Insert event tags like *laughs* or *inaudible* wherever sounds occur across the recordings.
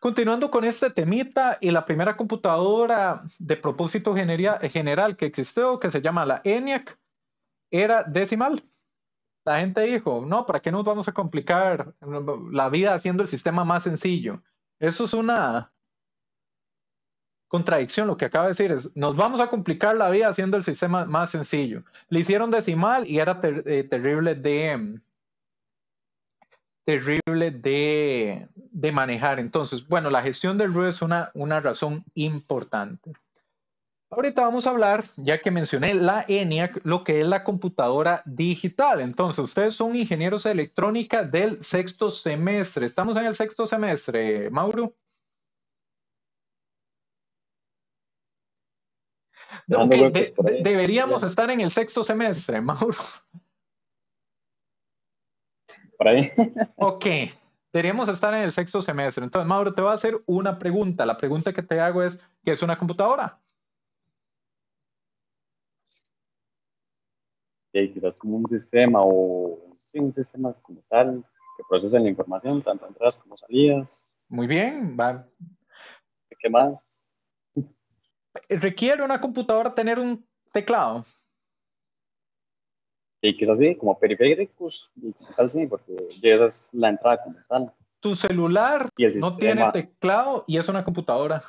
Continuando con este temita y la primera computadora de propósito general que existió, que se llama la ENIAC, era decimal. La gente dijo, no, ¿para qué nos vamos a complicar la vida haciendo el sistema más sencillo? Eso es una contradicción, lo que acaba de decir es, nos vamos a complicar la vida haciendo el sistema más sencillo. Le hicieron decimal y era eh, terrible de terrible de, manejar. Entonces, bueno, la gestión del ruido es una, una razón importante. Ahorita vamos a hablar, ya que mencioné la ENIAC, lo que es la computadora digital. Entonces, ustedes son ingenieros de electrónica del sexto semestre. Estamos en el sexto semestre, Mauro. deberíamos estar en el sexto semestre, Mauro por ahí. Ok, deberíamos estar en el sexto semestre. Entonces, Mauro, te voy a hacer una pregunta. La pregunta que te hago es, ¿qué es una computadora? Sí, quizás como un sistema o un sistema como tal que procesa la información, tanto entradas como salidas. Muy bien, va. ¿Qué más? ¿Requiere una computadora tener un teclado? y quizás así como periféricos y tal sí, porque esa es la entrada como Tu celular no tiene teclado y es una computadora.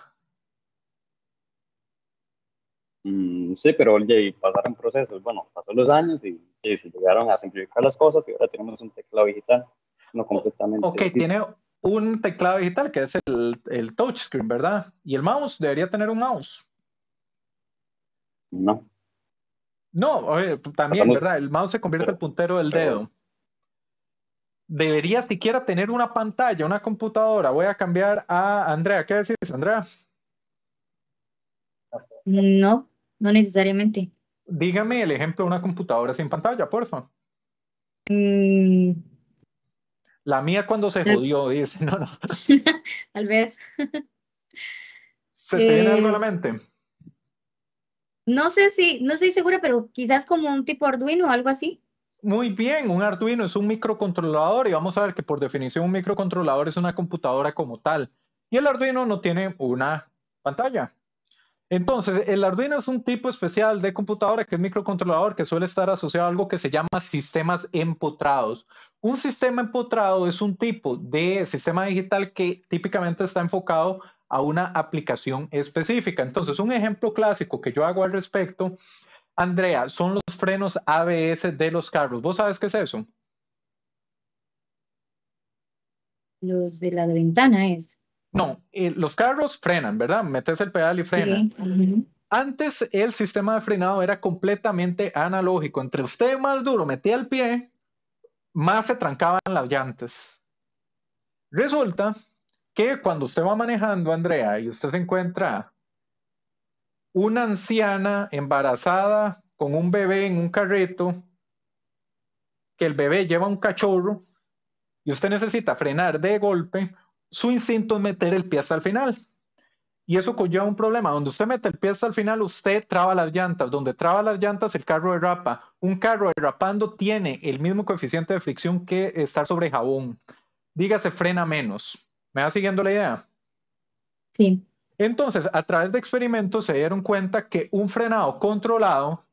Mm, sí, pero pasaron procesos, bueno, pasó los años y, se llegaron a simplificar las cosas y ahora tenemos un teclado digital, no completamente. Ok, tiene un teclado digital que es el, el touchscreen, ¿verdad? Y el mouse, debería tener un mouse. No. No, también, ¿verdad? El mouse se convierte en el puntero del dedo. Debería siquiera tener una pantalla, una computadora. Voy a cambiar a Andrea. ¿Qué decís, Andrea? No, no necesariamente. Dígame el ejemplo de una computadora sin pantalla, porfa. favor. Mm. La mía cuando se jodió, dice, *laughs* no, no. *laughs* Tal vez. ¿Se tiene te viene algo a la eh, mente? No sé si, no estoy segura, pero quizás como un tipo Arduino o algo así. Muy bien, un Arduino es un microcontrolador y vamos a ver que por definición un microcontrolador es una computadora como tal. Y el Arduino no tiene una pantalla. Entonces, el Arduino es un tipo especial de computadora que es microcontrolador que suele estar asociado a algo que se llama sistemas empotrados. Un sistema empotrado es un tipo de sistema digital que típicamente está enfocado a una aplicación específica. Entonces, un ejemplo clásico que yo hago al respecto, Andrea, son los frenos ABS de los carros. ¿Vos sabes qué es eso? Los de la ventana es. No, eh, los carros frenan, ¿verdad? Metes el pedal y frenan. Antes el sistema de frenado era completamente analógico. Entre usted más duro metía el pie, más se trancaban las llantas. Resulta que cuando usted va manejando, Andrea, y usted se encuentra una anciana embarazada con un bebé en un carrito, que el bebé lleva un cachorro y usted necesita frenar de golpe, su instinto es meter el pie hasta el final. Y eso conlleva un problema. Donde usted mete el pie hasta el final, usted traba las llantas. Donde traba las llantas, el carro derrapa. Un carro derrapando tiene el mismo coeficiente de fricción que estar sobre jabón. Dígase, frena menos. ¿Me va siguiendo la idea? Sí. Entonces, a través de experimentos se dieron cuenta que un frenado controlado,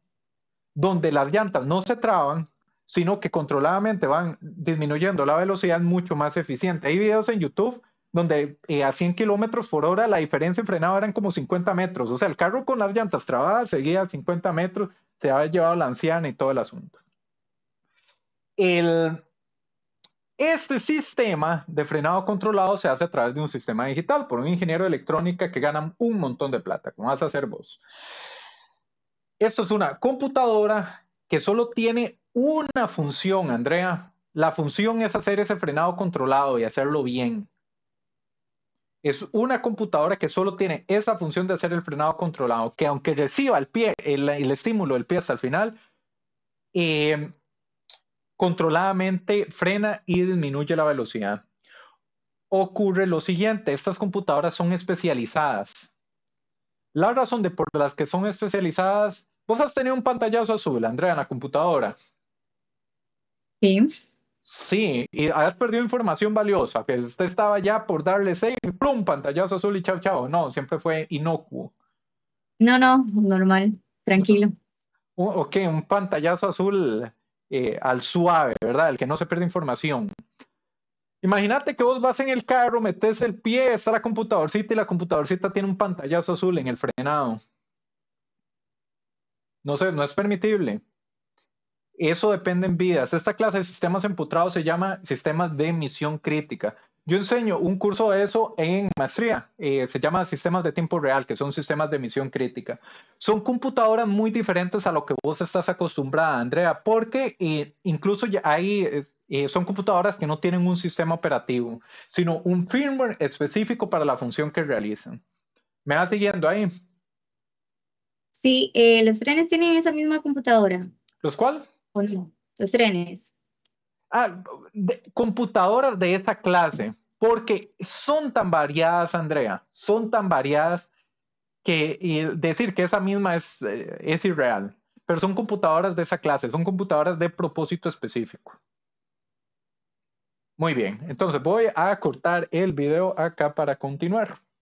donde las llantas no se traban, sino que controladamente van disminuyendo la velocidad, mucho más eficiente. Hay videos en YouTube donde eh, a 100 kilómetros por hora la diferencia en frenado eran como 50 metros. O sea, el carro con las llantas trabadas seguía 50 metros, se había llevado la anciana y todo el asunto. El, este sistema de frenado controlado se hace a través de un sistema digital por un ingeniero de electrónica que gana un montón de plata, como vas a hacer vos. Esto es una computadora que solo tiene una función, Andrea. La función es hacer ese frenado controlado y hacerlo bien. Es una computadora que solo tiene esa función de hacer el frenado controlado, que aunque reciba el pie, el, estímulo del pie hasta el final, eh, controladamente frena y disminuye la velocidad. Ocurre lo siguiente, estas computadoras son especializadas. La razón de por las que son especializadas, vos has tenido un pantallazo azul, Andrea, en la computadora. Sí. Sí, y has perdido información valiosa, que usted estaba ya por darle save, plum, pantallazo azul y chao, chao. No, siempre fue inocuo. No, no, normal, tranquilo. Ok, un pantallazo azul eh, al suave, ¿verdad? El que no se pierde información. Imagínate que vos vas en el carro, metes el pie, está la computadorcita y la computadorcita tiene un pantallazo azul en el frenado. No sé, no es permitible. Eso depende en vidas. Esta clase de sistemas emputrados se llama sistemas de emisión crítica. Yo enseño un curso de eso en maestría, eh, se llama sistemas de tiempo real, que son sistemas de emisión crítica. Son computadoras muy diferentes a lo que vos estás acostumbrada, Andrea, porque eh, incluso eh, son computadoras que no tienen un sistema operativo, sino un firmware específico para la función que realizan. ¿Me vas siguiendo ahí? Sí, los trenes tienen esa misma computadora. ¿Los cuáles? Los trenes. Ah, computadoras de esa clase, porque son tan variadas, Andrea, son tan variadas que decir que esa misma es, eh, es irreal, pero son computadoras de esa clase, son computadoras de propósito específico. Muy bien, entonces voy a cortar el video acá para continuar.